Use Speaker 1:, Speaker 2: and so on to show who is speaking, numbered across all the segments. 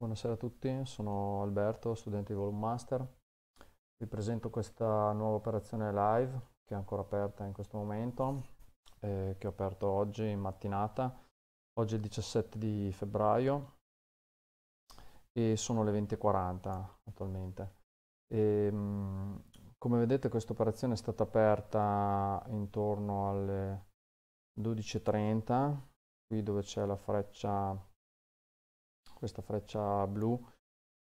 Speaker 1: Buonasera a tutti, sono Alberto, studente di Volume Master. Vi presento questa nuova operazione live che è ancora aperta in questo momento, eh, che ho aperto oggi in mattinata. Oggi è il 17 di febbraio e sono le 20.40 attualmente. E, ehm, come vedete questa operazione è stata aperta intorno alle 12.30, qui dove c'è la freccia questa freccia blu,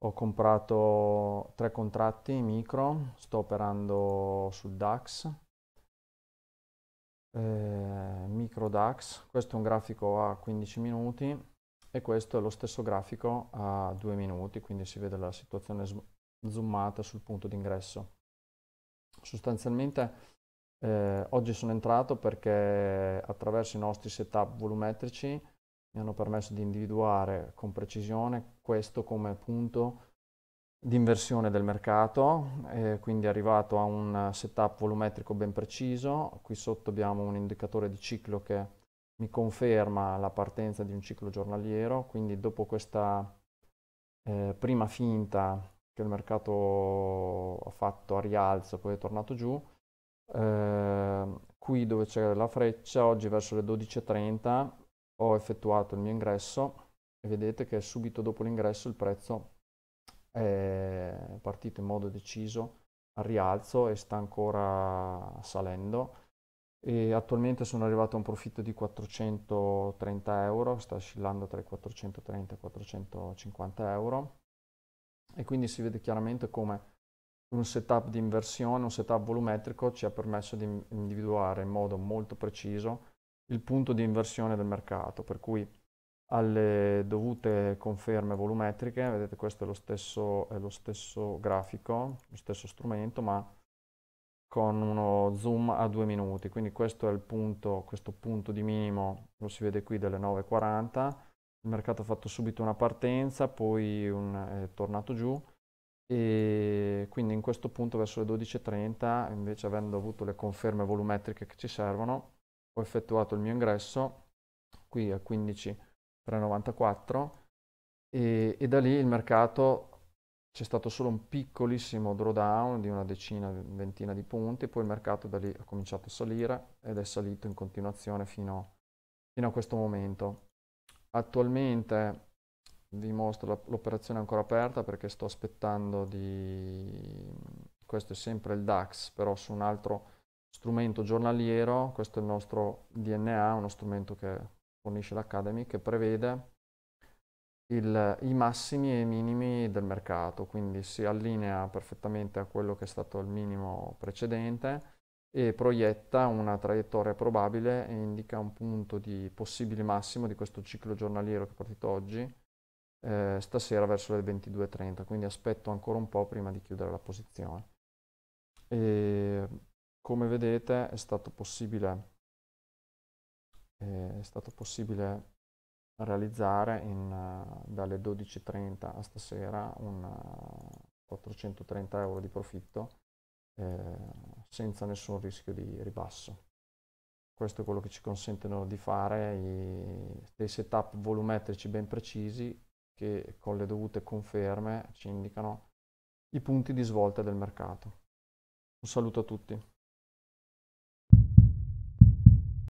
Speaker 1: ho comprato tre contratti micro, sto operando sul DAX, eh, micro DAX, questo è un grafico a 15 minuti e questo è lo stesso grafico a 2 minuti, quindi si vede la situazione zoomata sul punto d'ingresso. Sostanzialmente eh, oggi sono entrato perché attraverso i nostri setup volumetrici mi hanno permesso di individuare con precisione questo come punto di inversione del mercato, eh, quindi arrivato a un setup volumetrico ben preciso. Qui sotto abbiamo un indicatore di ciclo che mi conferma la partenza di un ciclo giornaliero, quindi dopo questa eh, prima finta che il mercato ha fatto a rialzo, poi è tornato giù, eh, qui dove c'è la freccia, oggi verso le 12.30 ho effettuato il mio ingresso e vedete che subito dopo l'ingresso il prezzo è partito in modo deciso al rialzo e sta ancora salendo e attualmente sono arrivato a un profitto di 430 euro sta oscillando tra i 430 e i 450 euro e quindi si vede chiaramente come un setup di inversione un setup volumetrico ci ha permesso di individuare in modo molto preciso il punto di inversione del mercato, per cui alle dovute conferme volumetriche, vedete questo è lo stesso, è lo stesso grafico, lo stesso strumento, ma con uno zoom a due minuti, quindi questo è il punto, questo punto di minimo, lo si vede qui delle 9.40, il mercato ha fatto subito una partenza, poi un, è tornato giù, e quindi in questo punto verso le 12.30 invece avendo avuto le conferme volumetriche che ci servono ho effettuato il mio ingresso qui a 15,394 e, e da lì il mercato c'è stato solo un piccolissimo drawdown di una decina, ventina di punti, poi il mercato da lì ha cominciato a salire ed è salito in continuazione fino, fino a questo momento. Attualmente vi mostro l'operazione ancora aperta perché sto aspettando di... questo è sempre il DAX, però su un altro strumento giornaliero, questo è il nostro DNA, uno strumento che fornisce l'Academy, che prevede il, i massimi e i minimi del mercato, quindi si allinea perfettamente a quello che è stato il minimo precedente e proietta una traiettoria probabile e indica un punto di possibile massimo di questo ciclo giornaliero che è partito oggi, eh, stasera verso le 22.30, quindi aspetto ancora un po' prima di chiudere la posizione. E come vedete è stato possibile, eh, è stato possibile realizzare in, eh, dalle 12.30 a stasera un 430 eh, euro di profitto eh, senza nessun rischio di ribasso. Questo è quello che ci consentono di fare i, dei setup volumetrici ben precisi che con le dovute conferme ci indicano i punti di svolta del mercato. Un saluto a tutti.